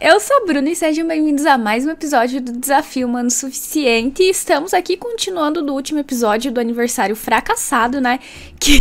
eu sou a Bruna e sejam bem-vindos a mais um episódio do Desafio Humano Suficiente. Estamos aqui continuando do último episódio do aniversário fracassado, né? Que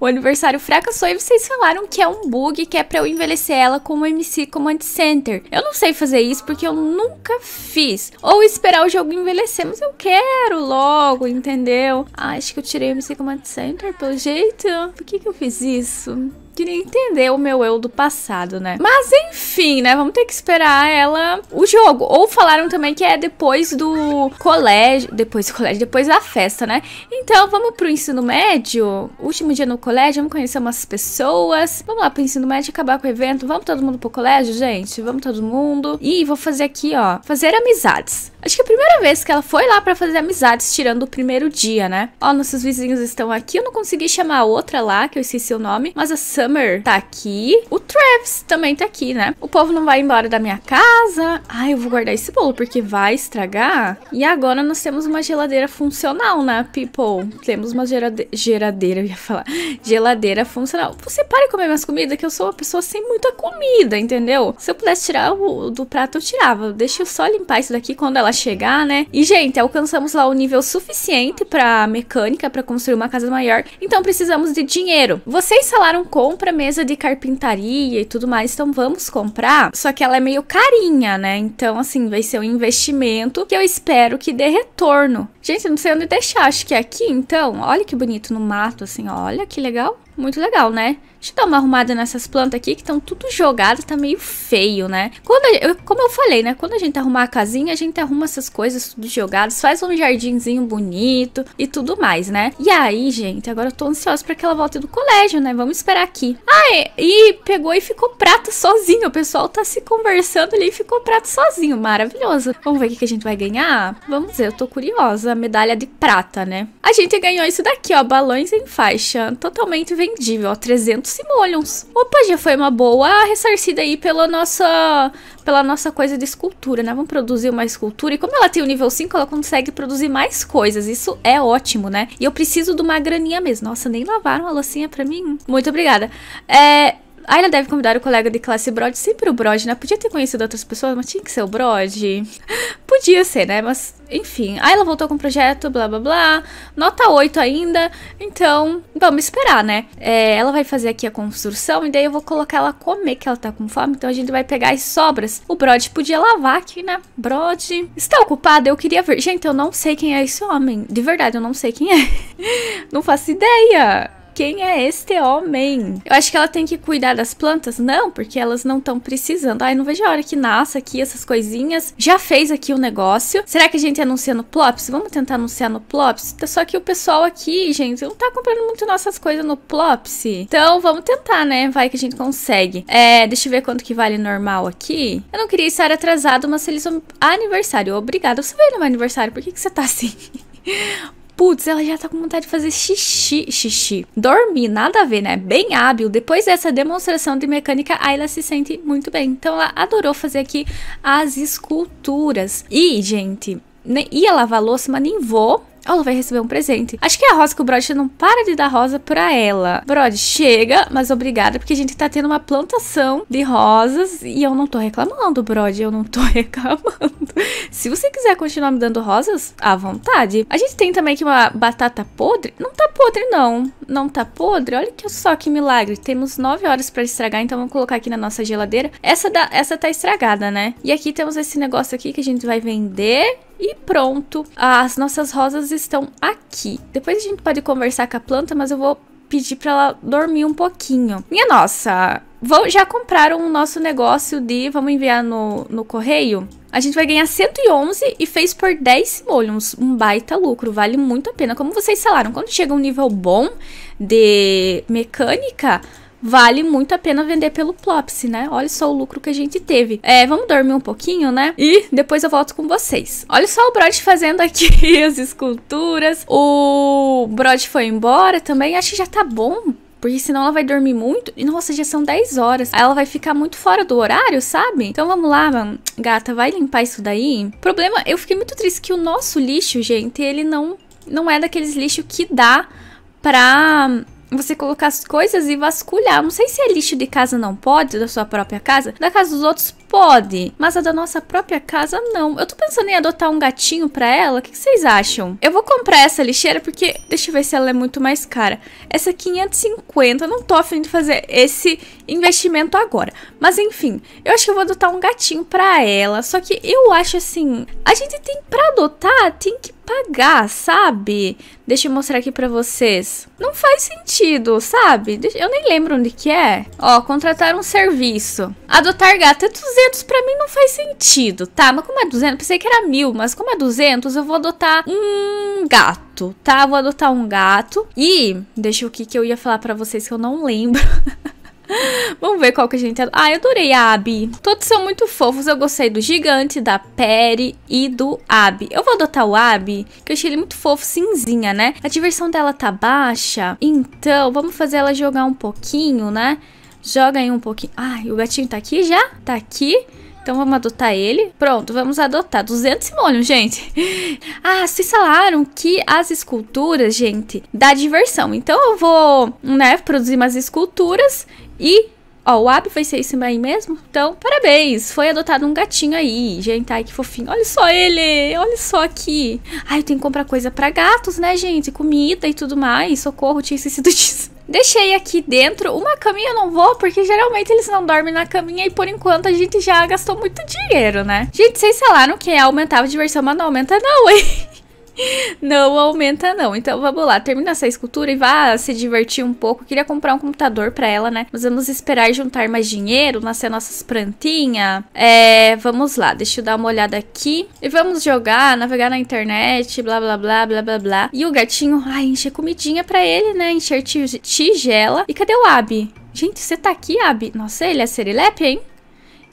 o aniversário fracassou e vocês falaram que é um bug, que é pra eu envelhecer ela como MC Command Center. Eu não sei fazer isso porque eu nunca fiz. Ou esperar o jogo envelhecer, mas eu quero logo, entendeu? Ah, acho que eu tirei o MC Command Center pelo jeito. Por que que eu fiz isso? queria entender o meu eu do passado, né? Mas enfim, né? Vamos ter que esperar ela o jogo. Ou falaram também que é depois do colégio, depois do colégio, depois da festa, né? Então vamos pro ensino médio, último dia no colégio, vamos conhecer umas pessoas. Vamos lá pro ensino médio acabar com o evento. Vamos todo mundo pro colégio, gente? Vamos todo mundo. E vou fazer aqui, ó, fazer amizades. Acho que a primeira vez que ela foi lá para fazer amizades, tirando o primeiro dia, né? Ó, nossos vizinhos estão aqui. Eu não consegui chamar a outra lá, que eu esqueci o nome. Mas a Summer tá aqui. O Travis também tá aqui, né? O povo não vai embora da minha casa. Ai, eu vou guardar esse bolo, porque vai estragar. E agora nós temos uma geladeira funcional, né, people? Temos uma gerade geladeira, eu ia falar. Geladeira funcional. Você para de comer minhas comidas, que eu sou uma pessoa sem muita comida, entendeu? Se eu pudesse tirar o, do prato, eu tirava. Deixa eu só limpar isso daqui quando ela chegar, né? E, gente, alcançamos lá o nível suficiente para mecânica, para construir uma casa maior. Então, precisamos de dinheiro. Vocês falaram compra mesa de carpintaria e tudo mais, então vamos comprar. Só que ela é meio carinha, né? Então, assim, vai ser um investimento que eu espero que dê retorno. Gente, não sei onde deixar, acho que é aqui, então. Olha que bonito no mato, assim, olha que legal. Muito legal, né? Deixa eu dar uma arrumada nessas plantas aqui que estão tudo jogadas, tá meio feio, né? Quando eu, como eu falei, né? Quando a gente arrumar a casinha, a gente arruma essas coisas tudo jogadas, faz um jardinzinho bonito e tudo mais, né? E aí, gente, agora eu tô ansiosa pra que ela volte do colégio, né? Vamos esperar aqui. Ah, é, e pegou e ficou prato sozinho. O pessoal tá se conversando ali e ficou prato sozinho. Maravilhoso. Vamos ver o que a gente vai ganhar? Vamos ver, eu tô curiosa. Medalha de prata, né? A gente ganhou isso daqui, ó. Balões em faixa. Totalmente vendível, ó. 300 Simoleons. Opa, já foi uma boa ressarcida aí pela nossa, pela nossa coisa de escultura, né? Vamos produzir uma escultura. E como ela tem o nível 5, ela consegue produzir mais coisas. Isso é ótimo, né? E eu preciso de uma graninha mesmo. Nossa, nem lavaram a loucinha pra mim. Muito obrigada. É, Ainda deve convidar o colega de classe Brod, sempre o Brod, né? Podia ter conhecido outras pessoas, mas tinha que ser o Brod. Podia ser, né? Mas, enfim. Aí ela voltou com o projeto, blá blá blá. Nota 8 ainda. Então, vamos esperar, né? É, ela vai fazer aqui a construção e daí eu vou colocar ela comer, que ela tá com fome. Então a gente vai pegar as sobras. O Brod podia lavar aqui, né? Brod. Está ocupado? Eu queria ver. Gente, eu não sei quem é esse homem. De verdade, eu não sei quem é. não faço ideia quem é este homem? Eu acho que ela tem que cuidar das plantas? Não, porque elas não estão precisando. Ai, não vejo a hora que nasça aqui essas coisinhas. Já fez aqui o um negócio. Será que a gente anuncia no Plops? Vamos tentar anunciar no Plops? Tá só que o pessoal aqui, gente, não tá comprando muito nossas coisas no Plops. Então, vamos tentar, né? Vai que a gente consegue. É, deixa eu ver quanto que vale normal aqui. Eu não queria estar atrasado, mas eles... Aniversário. Obrigada. Você veio no meu aniversário. Por que, que você tá assim? Putz, ela já tá com vontade de fazer xixi, xixi. Dormir, nada a ver, né? Bem hábil. Depois dessa demonstração de mecânica, a Ayla se sente muito bem. Então ela adorou fazer aqui as esculturas. E, gente, nem ia lavar louça, mas nem vou, ela vai receber um presente. Acho que é a rosa que o Brody não para de dar rosa pra ela. Brody, chega, mas obrigada, porque a gente tá tendo uma plantação de rosas e eu não tô reclamando, Brody, eu não tô reclamando. Se você quiser continuar me dando rosas, à vontade. A gente tem também aqui uma batata podre. Não tá podre, não. Não tá podre? Olha que só, que milagre. Temos nove horas pra estragar, então vamos colocar aqui na nossa geladeira. Essa, da, essa tá estragada, né? E aqui temos esse negócio aqui que a gente vai vender e pronto, as nossas rosas estão aqui. Depois a gente pode conversar com a planta, mas eu vou pedir para ela dormir um pouquinho. Minha nossa, vão, já compraram o nosso negócio de... Vamos enviar no, no correio? A gente vai ganhar 111 e fez por 10 simoleons. Um baita lucro, vale muito a pena. Como vocês falaram, quando chega um nível bom de mecânica vale muito a pena vender pelo Plopsy, né? Olha só o lucro que a gente teve. É, vamos dormir um pouquinho, né? E depois eu volto com vocês. Olha só o Brod fazendo aqui as esculturas. O Brod foi embora também. Acho que já tá bom porque senão ela vai dormir muito. E nossa, já são 10 horas. Ela vai ficar muito fora do horário, sabe? Então vamos lá, mano. gata, vai limpar isso daí. Problema, eu fiquei muito triste que o nosso lixo, gente, ele não, não é daqueles lixo que dá pra você colocar as coisas e vasculhar. Não sei se é lixo de casa não pode, da sua própria casa, da casa dos outros Pode, mas a da nossa própria casa não. Eu tô pensando em adotar um gatinho pra ela. O que vocês acham? Eu vou comprar essa lixeira porque... Deixa eu ver se ela é muito mais cara. Essa é 550. Eu não tô afim de fazer esse investimento agora. Mas enfim, eu acho que eu vou adotar um gatinho pra ela. Só que eu acho assim... A gente tem pra adotar, tem que pagar, sabe? Deixa eu mostrar aqui pra vocês. Não faz sentido, sabe? Eu nem lembro onde que é. Ó, contratar um serviço. Adotar gato é 200 200 para mim não faz sentido, tá? Mas como é 200? Pensei que era mil, mas como é 200, eu vou adotar um gato, tá? Vou adotar um gato. E deixa o que que eu ia falar para vocês que eu não lembro. Vamos ver qual que a gente... Ah, eu adorei a Abby. Todos são muito fofos. Eu gostei do Gigante, da Perry e do Abby. Eu vou adotar o Abby, que eu achei ele muito fofo, cinzinha, né? A diversão dela tá baixa. Então, vamos fazer ela jogar um pouquinho, né? joga aí um pouquinho. Ai, o gatinho tá aqui já? Tá aqui? Então vamos adotar ele. Pronto, vamos adotar 200 molhos, gente. Ah, vocês falaram que as esculturas, gente, dá diversão. Então eu vou, né, produzir umas esculturas e... Ó, o Ab vai ser esse aí mesmo? Então, parabéns! Foi adotado um gatinho aí, gente. Ai, que fofinho. Olha só ele! Olha só aqui! Ai, eu tenho que comprar coisa pra gatos, né, gente? Comida e tudo mais. Socorro, tinha esquecido disso. Deixei aqui dentro, uma caminha eu não vou, porque geralmente eles não dormem na caminha e por enquanto a gente já gastou muito dinheiro, né? Gente, vocês falaram que é aumentava a diversão, mas não aumenta não, hein? não aumenta não. Então vamos lá, termina essa escultura e vá se divertir um pouco. Eu queria comprar um computador para ela, né? Mas vamos esperar juntar mais dinheiro, nascer nossas plantinhas. É, vamos lá, deixa eu dar uma olhada aqui. E vamos jogar, navegar na internet, blá blá blá blá blá blá. E o gatinho, ai, encher comidinha para ele, né? Encher tigela. E cadê o Abby? Gente, você tá aqui, Abby? Nossa, ele é serilepe, hein?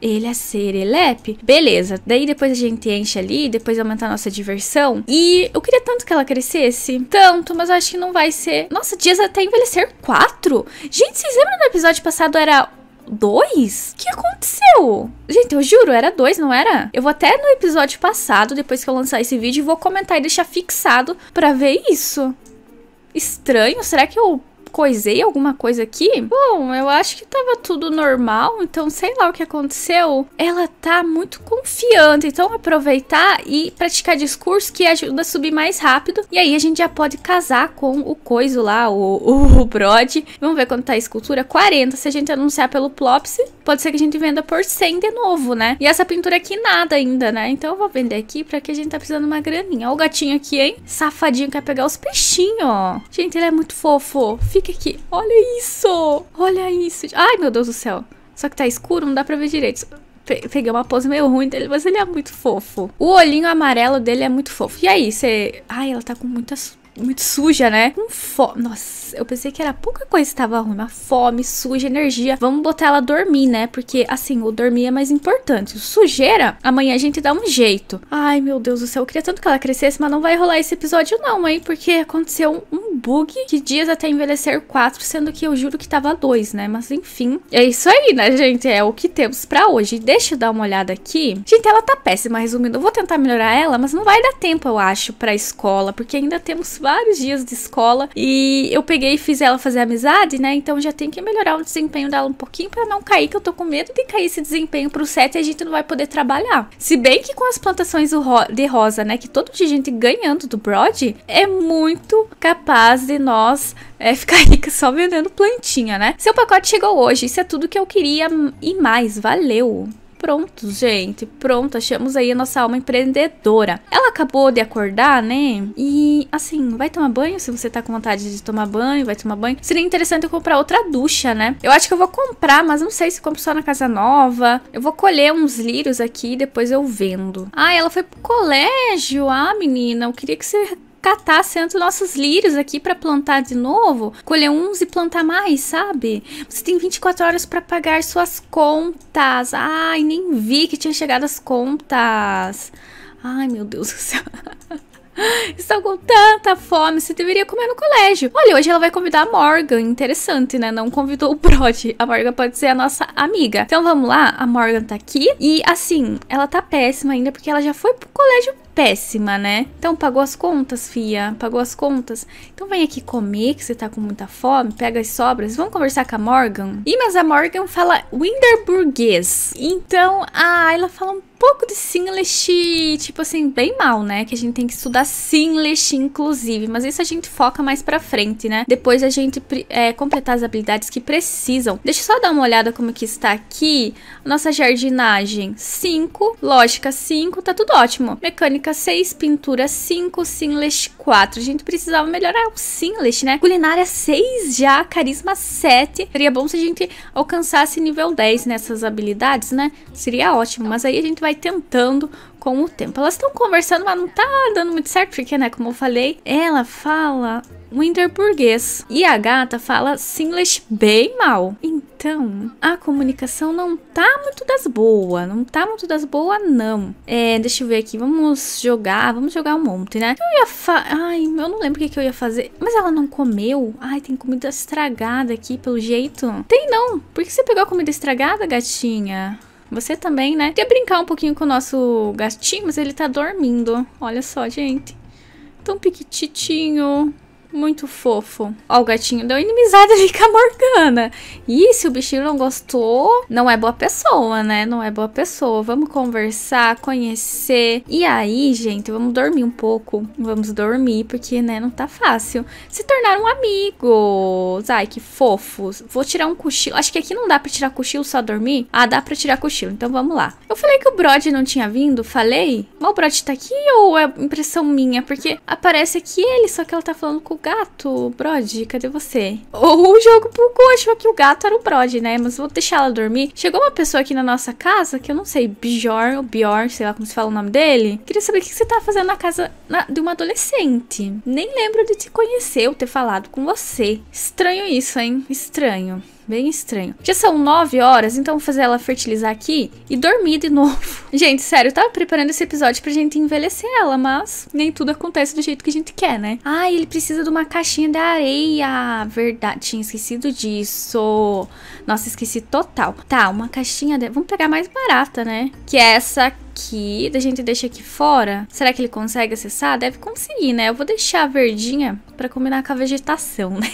ele é serelepe. Beleza, daí depois a gente enche ali, depois aumenta a nossa diversão. E eu queria tanto que ela crescesse, tanto, mas eu acho que não vai ser. Nossa, dias até envelhecer quatro? Gente, vocês lembram do episódio passado era dois? O que aconteceu? Gente, eu juro, era dois, não era? Eu vou até no episódio passado, depois que eu lançar esse vídeo, vou comentar e deixar fixado pra ver isso. Estranho? Será que eu coisei alguma coisa aqui? Bom, eu acho que tava tudo normal, então sei lá o que aconteceu. Ela tá muito confiante, então aproveitar e praticar discurso que ajuda a subir mais rápido. E aí a gente já pode casar com o coiso lá, o, o, o Brod. Vamos ver quanto tá a escultura? 40. Se a gente anunciar pelo Plopsy, pode ser que a gente venda por 100 de novo, né? E essa pintura aqui nada ainda, né? Então eu vou vender aqui pra que a gente tá precisando de uma graninha. Olha o gatinho aqui, hein? Safadinho, quer pegar os peixinhos, ó. Gente, ele é muito fofo. Fica aqui. Olha isso! Olha isso! Ai, meu Deus do céu. Só que tá escuro, não dá pra ver direito. peguei uma pose meio ruim dele, mas ele é muito fofo. O olhinho amarelo dele é muito fofo. E aí, você... Ai, ela tá com muita, muito suja, né? Com fome. Nossa, eu pensei que era pouca coisa que tava ruim, Uma fome, suja, energia. Vamos botar ela dormir, né? Porque, assim, o dormir é mais importante. sujeira, amanhã a gente dá um jeito. Ai, meu Deus do céu, eu queria tanto que ela crescesse, mas não vai rolar esse episódio não, hein? Porque aconteceu um, um bug de dias até envelhecer 4, sendo que eu juro que tava 2, né? Mas enfim, é isso aí, né, gente? É o que temos pra hoje. Deixa eu dar uma olhada aqui. Gente, ela tá péssima, resumindo. Eu vou tentar melhorar ela, mas não vai dar tempo, eu acho, pra escola, porque ainda temos vários dias de escola e eu peguei e fiz ela fazer amizade, né? Então já tem que melhorar o desempenho dela um pouquinho pra não cair, que eu tô com medo de cair esse desempenho pro 7 e a gente não vai poder trabalhar. Se bem que com as plantações de rosa, né, que todo dia a gente ganhando do Brod, é muito capaz capaz de nós é, ficar rica só vendendo plantinha, né? Seu pacote chegou hoje, isso é tudo que eu queria e mais, valeu! Pronto, gente, pronto, achamos aí a nossa alma empreendedora. Ela acabou de acordar, né? E assim, vai tomar banho se você tá com vontade de tomar banho, vai tomar banho. Seria interessante eu comprar outra ducha, né? Eu acho que eu vou comprar, mas não sei se compro só na casa nova. Eu vou colher uns lírios aqui e depois eu vendo. Ah, ela foi pro colégio. Ah, menina, eu queria que você catar sendo nossos lírios aqui para plantar de novo, colher uns e plantar mais, sabe? Você tem 24 horas para pagar suas contas. Ai, nem vi que tinha chegado as contas. Ai, meu Deus do céu. Estou com tanta fome, você deveria comer no colégio. Olha, hoje ela vai convidar a Morgan. Interessante, né? Não convidou o Brody. A Morgan pode ser a nossa amiga. Então vamos lá, a Morgan tá aqui. E assim, ela tá péssima ainda porque ela já foi pro colégio péssima, né? Então pagou as contas, fia, pagou as contas. Então vem aqui comer, que você tá com muita fome, pega as sobras, vamos conversar com a Morgan. E mas a Morgan fala Winderburguês. Então a ela fala um pouco de Singlish, tipo assim, bem mal, né? Que a gente tem que estudar Singlish, inclusive. Mas isso a gente foca mais pra frente, né? Depois a gente é, completar as habilidades que precisam. Deixa eu só dar uma olhada como que está aqui. Nossa jardinagem 5, lógica 5, tá tudo ótimo. Mecânica tônica 6, pintura 5, Sinlish 4. A gente precisava melhorar o Sinlish, né? Culinária 6 já, carisma 7. Seria bom se a gente alcançasse nível 10 nessas habilidades, né? Seria ótimo, mas aí a gente vai tentando com o tempo. Elas estão conversando, mas não tá dando muito certo, porque, né, como eu falei, ela fala Winterburguês. E a gata fala Singlish bem mal. Então, a comunicação não tá muito das boas. Não tá muito das boas, não. É, deixa eu ver aqui. Vamos jogar. Vamos jogar um monte, né? Eu ia fa... Ai, eu não lembro o que, que eu ia fazer. Mas ela não comeu? Ai, tem comida estragada aqui, pelo jeito. Tem não. Por que você pegou a comida estragada, gatinha? Você também, né? Queria brincar um pouquinho com o nosso gatinho, mas ele tá dormindo. Olha só, gente. Tão piquititinho muito fofo. Ó, o gatinho deu inimizade ali com a Morgana. E se o bichinho não gostou, não é boa pessoa, né? Não é boa pessoa. Vamos conversar, conhecer. E aí, gente, vamos dormir um pouco. Vamos dormir, porque, né, não tá fácil. Se tornaram amigos. Ai, que fofos. Vou tirar um cochilo. Acho que aqui não dá pra tirar cochilo, só dormir. Ah, dá pra tirar cochilo. Então vamos lá. Eu falei que o Brod não tinha vindo, falei? Mas o Brod tá aqui ou é impressão minha? Porque aparece aqui ele, só que ela tá falando com gato, Brod, cadê você? Ou o jogo bugou, achou que o gato era o Brod, né? Mas vou deixar ela dormir. Chegou uma pessoa aqui na nossa casa, que eu não sei, Bjorn, ou sei lá como se fala o nome dele. Queria saber o que você tá fazendo na casa na, de uma adolescente. Nem lembro de te conhecer ou ter falado com você. Estranho isso, hein? Estranho. Bem estranho. Já são 9 horas, então vou fazer ela fertilizar aqui e dormir de novo. Gente, sério, eu tava preparando esse episódio pra gente envelhecer ela, mas nem tudo acontece do jeito que a gente quer, né? Ah, ele precisa de uma caixinha de areia. Verdade, tinha esquecido disso. Nossa, esqueci total. Tá, uma caixinha de... Vamos pegar mais barata, né? Que é essa aqui, da gente deixa aqui fora. Será que ele consegue acessar? Deve conseguir, né? Eu vou deixar a verdinha pra combinar com a vegetação, né?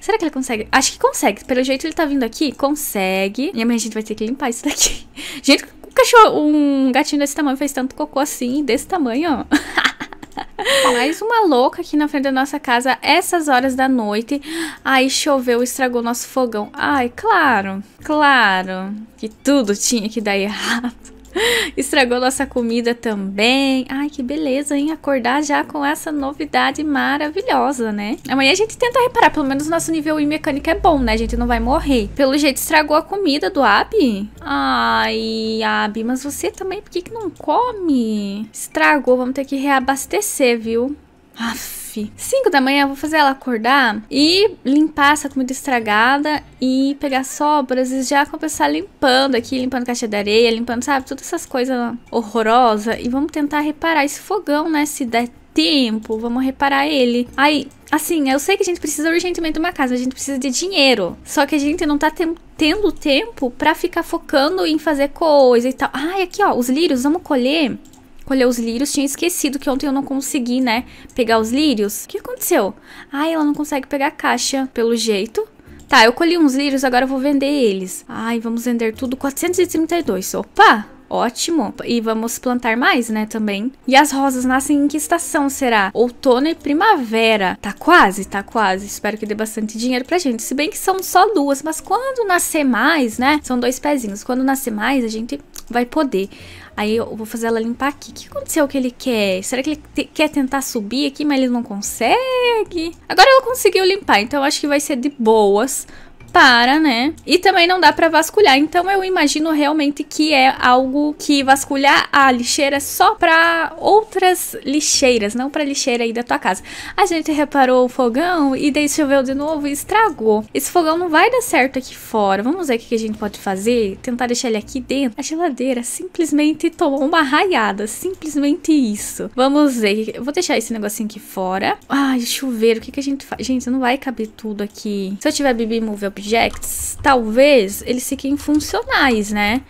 Será que ele consegue? Acho que consegue. Pelo jeito ele tá vindo aqui, consegue. E amanhã a gente vai ter que limpar isso daqui. Gente, um cachorro, um gatinho desse tamanho fez tanto cocô assim, desse tamanho, ó. Mais uma louca aqui na frente da nossa casa, essas horas da noite. Aí choveu, estragou nosso fogão. Ai, claro, claro que tudo tinha que dar errado. Estragou nossa comida também. Ai, que beleza, hein? Acordar já com essa novidade maravilhosa, né? Amanhã a gente tenta reparar. Pelo menos nosso nível em mecânica é bom, né? A gente não vai morrer. Pelo jeito, estragou a comida do Abi. Ai, Abi, mas você também, por que, que não come? Estragou, vamos ter que reabastecer, viu? Aff off. 5 da manhã eu vou fazer ela acordar e limpar essa comida estragada e pegar sobras e já começar limpando aqui, limpando caixa de areia, limpando, sabe, todas essas coisas horrorosas. E vamos tentar reparar esse fogão, né, se der tempo, vamos reparar ele. Aí, assim, eu sei que a gente precisa urgentemente de uma casa, a gente precisa de dinheiro. Só que a gente não tá tem, tendo tempo para ficar focando em fazer coisa e tal. Ai, aqui, ó, os lírios, vamos colher colher os lírios. Tinha esquecido que ontem eu não consegui, né, pegar os lírios. O que aconteceu? Ai, ela não consegue pegar a caixa, pelo jeito. Tá, eu colhi uns lírios, agora eu vou vender eles. Ai, vamos vender tudo, 432. Opa! Ótimo. E vamos plantar mais, né, também. E as rosas nascem em que estação será? Outono e primavera. Tá quase, tá quase. Espero que dê bastante dinheiro pra gente. Se bem que são só duas, mas quando nascer mais, né? São dois pezinhos. Quando nascer mais, a gente vai poder. Aí eu vou fazer ela limpar aqui. O que aconteceu que ele quer? Será que ele te quer tentar subir aqui, mas ele não consegue? Agora ela conseguiu limpar, então eu acho que vai ser de boas para, né? E também não dá para vasculhar. Então eu imagino realmente que é algo que vasculhar a lixeira só para outras lixeiras, não para lixeira aí da tua casa. A gente reparou o fogão e daí choveu de novo e estragou. Esse fogão não vai dar certo aqui fora. Vamos ver o que a gente pode fazer? Tentar deixar ele aqui dentro. A geladeira simplesmente tomou uma raiada, simplesmente isso. Vamos ver. vou deixar esse negocinho aqui fora. Ai, chuveiro, o que a gente faz? Gente, não vai caber tudo aqui. Se eu tiver bebê move, eu objects, talvez eles fiquem funcionais, né?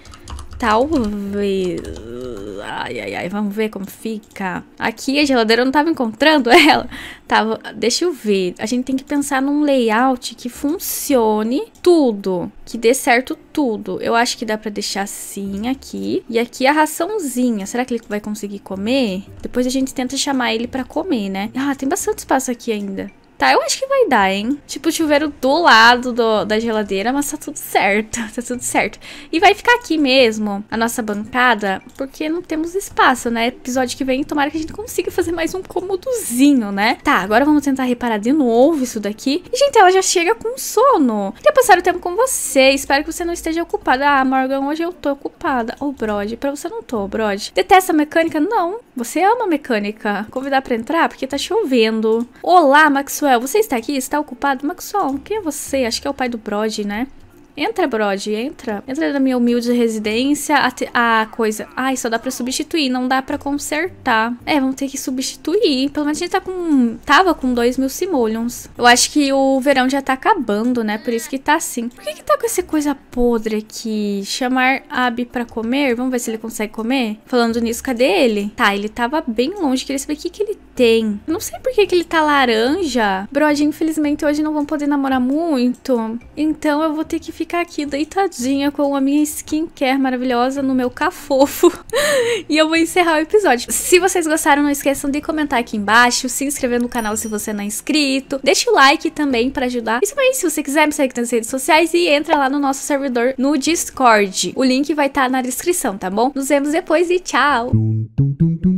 Talvez... Ai, ai, ai, vamos ver como fica. Aqui a geladeira eu não tava encontrando ela. Tava, deixa eu ver. A gente tem que pensar num layout que funcione tudo, que dê certo tudo. Eu acho que dá pra deixar assim aqui. E aqui a raçãozinha. Será que ele vai conseguir comer? Depois a gente tenta chamar ele pra comer, né? Ah, tem bastante espaço aqui ainda. Tá, eu acho que vai dar, hein? Tipo, chuveiro do lado do, da geladeira, mas tá tudo certo, tá tudo certo. E vai ficar aqui mesmo, a nossa bancada, porque não temos espaço, né? Episódio que vem, tomara que a gente consiga fazer mais um cômodozinho, né? Tá, agora vamos tentar reparar de novo isso daqui. E, gente, ela já chega com sono. Queria passar o tempo com você, espero que você não esteja ocupada. Ah, Morgan, hoje eu tô ocupada. Ô, oh, Brod, pra você não tô, Brod. Detesta mecânica? Não, você ama mecânica. Convidar pra entrar? Porque tá chovendo. Olá, Maxwell. Maxwell, você está aqui? Está ocupado? Maxwell, quem é você? Acho que é o pai do Brody, né? Entra, Brody, entra. Entra na minha humilde residência. A, a coisa. Ai, só dá pra substituir, não dá pra consertar. É, vamos ter que substituir. Pelo menos a gente tá com. Tava com dois mil simoleons. Eu acho que o verão já tá acabando, né? Por isso que tá assim. Por que que tá com essa coisa podre aqui? Chamar Abby pra comer? Vamos ver se ele consegue comer? Falando nisso, cadê ele? Tá, ele tava bem longe. Queria saber o que que ele tem. Não sei por que, que ele tá laranja. Brody, infelizmente hoje não vão poder namorar muito. Então eu vou ter que ficar aqui deitadinha com a minha skincare maravilhosa no meu cafofo. e eu vou encerrar o episódio. Se vocês gostaram, não esqueçam de comentar aqui embaixo, se inscrever no canal se você não é inscrito. Deixa o like também para ajudar. E também, se você quiser, me segue nas redes sociais e entra lá no nosso servidor no Discord. O link vai estar tá na descrição, tá bom? Nos vemos depois e tchau! Dum, dum, dum,